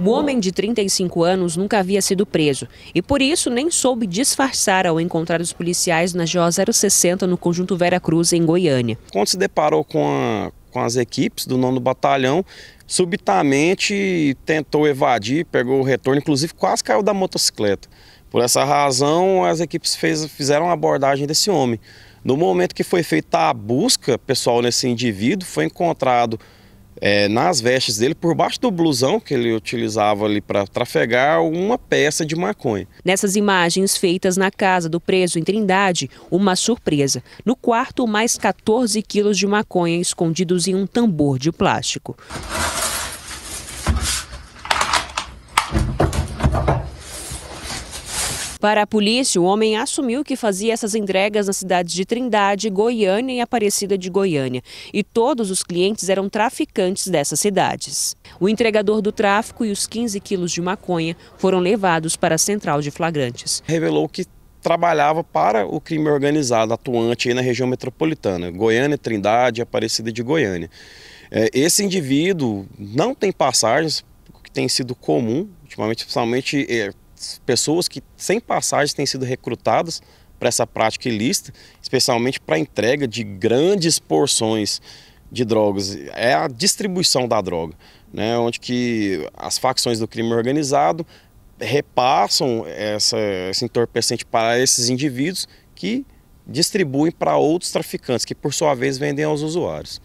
O homem de 35 anos nunca havia sido preso e, por isso, nem soube disfarçar ao encontrar os policiais na GO 060 no conjunto Vera Cruz, em Goiânia. Quando se deparou com, a, com as equipes do 9 Batalhão, subitamente tentou evadir, pegou o retorno, inclusive quase caiu da motocicleta. Por essa razão, as equipes fez, fizeram a abordagem desse homem. No momento que foi feita a busca pessoal nesse indivíduo, foi encontrado é, nas vestes dele, por baixo do blusão que ele utilizava ali para trafegar, uma peça de maconha. Nessas imagens feitas na casa do preso em Trindade, uma surpresa. No quarto, mais 14 quilos de maconha escondidos em um tambor de plástico. Para a polícia, o homem assumiu que fazia essas entregas nas cidades de Trindade, Goiânia e Aparecida de Goiânia. E todos os clientes eram traficantes dessas cidades. O entregador do tráfico e os 15 quilos de maconha foram levados para a central de flagrantes. Revelou que trabalhava para o crime organizado atuante na região metropolitana, Goiânia, Trindade, Aparecida de Goiânia. É, esse indivíduo não tem passagens, o que tem sido comum, ultimamente, principalmente é, pessoas que sem passagem têm sido recrutadas para essa prática ilícita, especialmente para a entrega de grandes porções de drogas. É a distribuição da droga, né? onde que as facções do crime organizado repassam essa, esse entorpecente para esses indivíduos que distribuem para outros traficantes, que por sua vez vendem aos usuários.